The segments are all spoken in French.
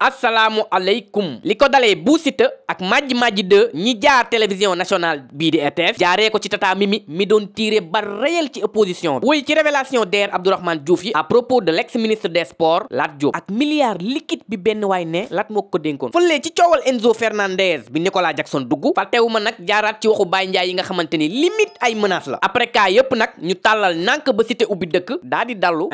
Assalamu alaykum. liko dalé dalee Bou ak de Madji de ñi jaar télévision nationale bi di ko Mimi mi tire tiré ba réel ci opposition ci révélation d'Air Abdourahmane Diouf à propos de l'ex ministre des sports Lat Diop ak milliard liquide bi ben waay ne Lat ci Enzo Fernandez bi Nicolas Jackson dugu téwuma nak jaarat ci waxu Baye Ndiaye yi nga limite ay menaces la après ka yépp nak ñu talal nank ba cité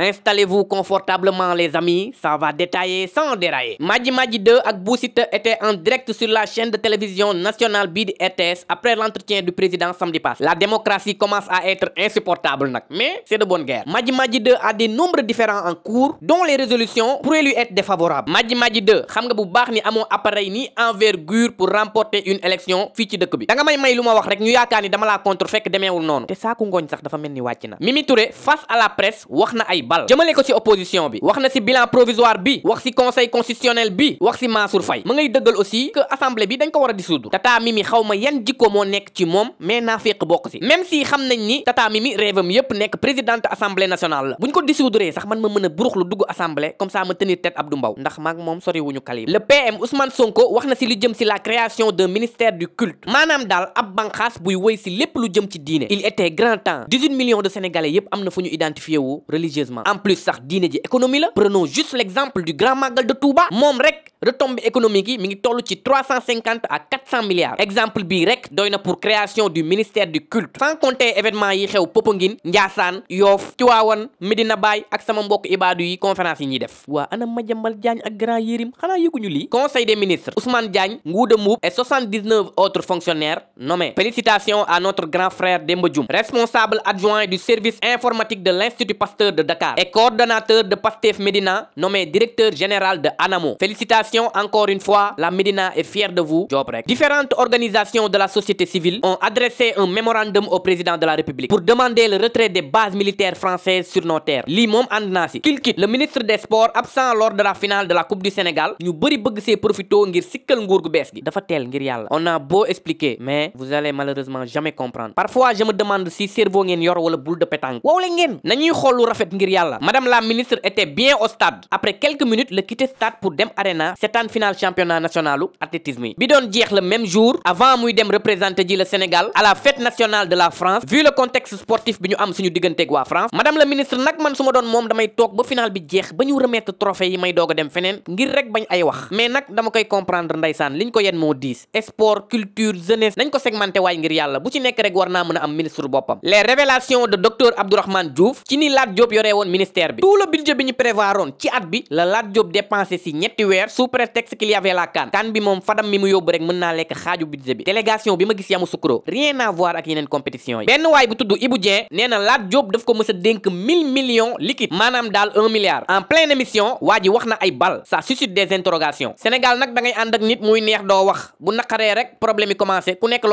installez-vous confortablement les amis ça va détailler sans dérailler Maji Maji 2 et Boussite étaient était en direct sur la chaîne de télévision nationale BID RTS après l'entretien du président samedi passé la démocratie commence à être insupportable mais c'est de bonne guerre Maji Maji 2 a des nombres différents en cours dont les résolutions pourraient lui être défavorables Maji Maji 2 xam nga bu baax ni appareil ni envergure pour remporter une élection fii de Kobi. bi da nga may may ma wax rek ñu yaakaar ni dama laa contre fekk demeewul noonu te saaku sax ni Mimi Touré face à la presse wax na ay bal jëmale ko ci opposition bi wax ci bilan provisoire bi wax conseil constitutionnel bi wax ci Mansour Faye ma ngay dëggal aussi que assemblée bi dañ ko wara dissoudre tata Mimi xawma ma yan jikko moo nekk ci mom mais nafiq féq bokk si même si xamnañ ni tata Mimi rêve am yépp nekk présidente assemblée nationale buñ ko dissoudre sax man ma meuna burux lu dugg assemblée comme ça ma tenir tête Abdou mbaw ndax mak mom sori wuñu kali le PM Ousmane Sonko waxna ci li jëm ci la création d'un ministère du culte manam dal ab bankhas buy woy ci lepp lu jëm ci diine il était grand temps 18 millions de sénégalais yépp amna fuñu fu wu religieusement en plus sax diine ji économie la prenons juste l'exemple du grand Magal de Touba Mom rek retombe économique yi mi ngi 350 à 400 milliards exemple bi rek doyna pour création du ministère du culte sans compter événement yi xew Popongin, Ndiassane Yoff Tuawan, Medina bay, ak sama mbok ibadu yi conférence yi ñi def wa ana ak Grand conseil des ministres Ousmane Djang, Ngouda et 79 autres fonctionnaires nommés félicitations à notre grand frère Demba responsable adjoint du service informatique de l'Institut Pasteur de Dakar et coordonnateur de Pastef Medina nommé directeur général général de Anamo félicitations encore une fois la Médina est fière de vous différentes organisations de la société civile ont adressé un mémorandum au président de la République pour demander le retrait des bases militaires françaises sur nos terres l'Immum Andnasi, le ministre des sports absent lors de la finale de la coupe du Sénégal nous bëri bëgg profito ngir sikkel nguur gu on a beau expliquer mais vous allez malheureusement jamais comprendre parfois je me demande si cerveau ngén yor wala boule de pétanque wow le que nañuy rafet ngir madame la ministre était bien au stade après quelques minutes le quitter stade pour dem arena seetaan final championnat national athlétisme bi doon jeex le même jour avant muy dem représenter ji le Sénégal à la fête nationale de la France vu le contexte sportif bi ñu am suñu digganteeg waa France madame la ministre nak man suma ma mom damay tok ba final bi jeex ba ñu remettre trophée yi may doog dem fenen ngir rek bañ ay wax mais nak dama koy comprendre ndaysan liñ ko yenn mo 10 sport culture jeunesse nañ ko segmenté way ngir yalla bu ci nek rek warna mëna a am ministre bopam les révélations de docteur Abdourahmane Diouf ci ni Lat Diop yoré won ministère bi tout le budget bi ñu prévoiroon ci at bi la Lat Diop dépensé si ñetti weer sous prétexte qu'il la CAN CAN bi moom fadam mi mu yóbbu rek mën naa lekk xaaju budget bi délégation bi ma gis Yamoussoukro rien à ak yeneen compétition yi benn waay bu tudd Ibou Dieng nee na Lat Diop ko mës dénk millions liquide maanaam daal 1 milliard en pleine émission waa ji wax na ay bal ça suscite des interrogations Sénégal nag da ànd ak nit muy neex doo wax bu naqaree rek problème yi ku nekk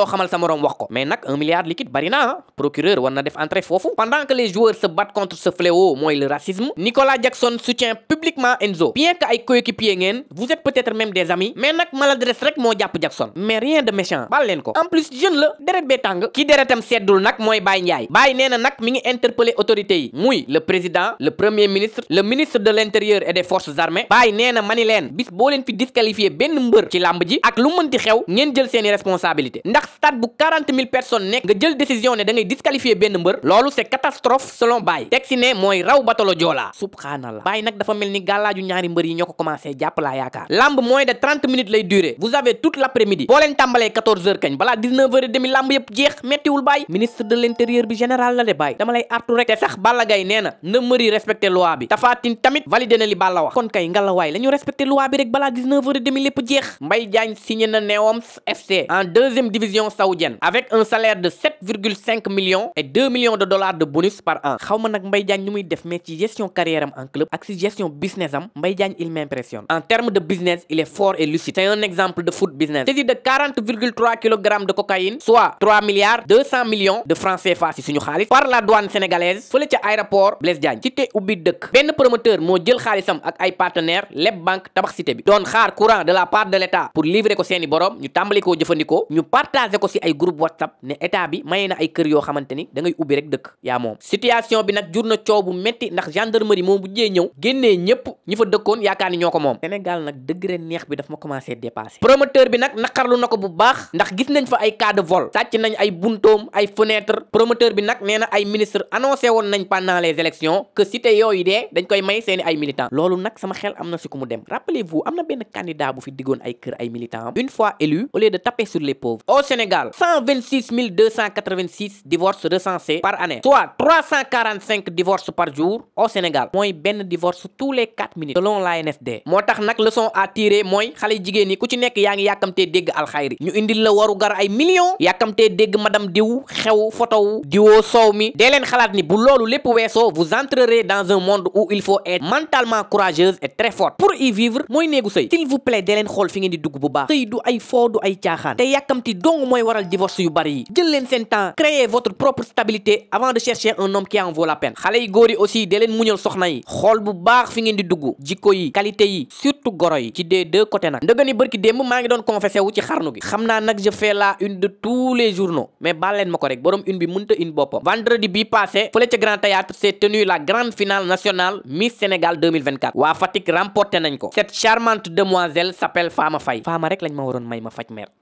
bien que ay coéquipier ngène vous êtes peut-être même des amis mais nak maladresse rek mo japp Jackson mais rien de méchant bal leen ko en plus jeune le deret bee tàng ki deretam sédul nak moy bay Ndiaye bay néna nak mi ngi interpeller autorité yi muy le président le premier ministre le ministre de l'intérieur et des forces armées bay néna na bis bo leen fi disqualifié benn mbeur ci lamb ji ak lu mënti xew ngeen jël seeni responsabilité ndax stade bu 40 000 personnes nek nga jël décision né da ngay disqualifier benn mbeur lolu c'est catastrophe selon bay teg moy raw batolo joolaa subhanallah bay nak dafa melni ni gàllaaju ñaari mbër yi ñoo commencé japp la yaakaar lamb moins de 30 minutes lay durer vous avez toute l'après-midi bo leen tambalé 14 heures kañ bala 19 h demi lamb yëpp jeex wul bay ministre de l'intérieur bi général la de bay dama lay artu rek te sax Balla gay nee ne na mbër yi respecté loi bi tafaatin tamit valider na li Balla wax kon kay ngalawaay la lañu respecter loi bi rek bala 19 h demi lepp jeex Mbaye Diagne signé na Neoms FC en deuxième division saoudienne avec un salaire de 7,5 millions et 2 millions de dollars de bonus par an xawma nak mbay Mbaye Diagne def mais ci gestion carrière am en club ak ci gestion business am mbay il m'impressionne. En termes de business, il est fort et lucide. C'est un exemple de foot business. Saisie de 40,3 kg de cocaïne, soit 3 milliards 200 millions de francs CFA si par la douane sénégalaise fële ca aéroport Blaise Diagne cité ubbi dëkk. Ben promoteur moo jël xaalisam ak ay partenaire, les banques les cité bi courant de la part de l'état pour livrer ko Séni borom nous tàmbali koo jëfandikoo ñu Nous ko groupe whatsapp ne état bi maye na ay kër yoo xamante da ngay ubbi rek situation bi nag jur na bu métti gendarmerie moom bu jee ñëpp woon yaakaar ni ñoo ko moom Sénégal nag degré neex bi daf ma commencé dépassé promoteur bi nag naqarlu na ko bu baax ndax gis nañ fa ay cas de vol sàcc nañ ay buntoom ay fenêtre promoteur bi nag nee ay ministre annoncé woon nañ pendant les élections que cité yooyu dee dañ koy may seeni ay militants loolu nag sama xel am na si ku mu dem rappelez-vous am na benn candidat bu fi diggoon ay kër ay militants une fois élu au de taper sur les pauvres au non l'ANFD moo tax nag leçon à tirer mooy xale jigéen yi ku ci nekk yaa ngi yàkkamtee dégg alxayri ñu indil la waru gar ay millions yàkkamtee dégg madame diw xew fotow diwoo soow mi dee leen xalaat ni bu loolu lépp weesoo vous entrerez dans un monde où il faut être mentalement courageuse et très forte pour y vivre mooy néegu sëy s'il vous plaît dee leen xool fi ngeen di dugg bu baax sëy du ay foo du ay caaxaan te yàkkamti dong mooy waral divorce yu bari yi jël leen seen temps créer votre propre stabilité avant de ko yi qualité yi surtout goro yi ci des deux côtés nag ndëgëni bërki démb maa ngi doon confessé wu ci xarnu gi xam naa nag je fais la une de tous les journaux mais baal leen ma ko rek borom une bi mënta une boppam vendredi bi passé fële ca grand théâtre s'est tenu la grande finale nationale Miss Sénégal waa Fatick remporté nañ ko cette charmante demoiselle s'appelle Fama Faye Fama rek lañ ma waroon may ma faj mer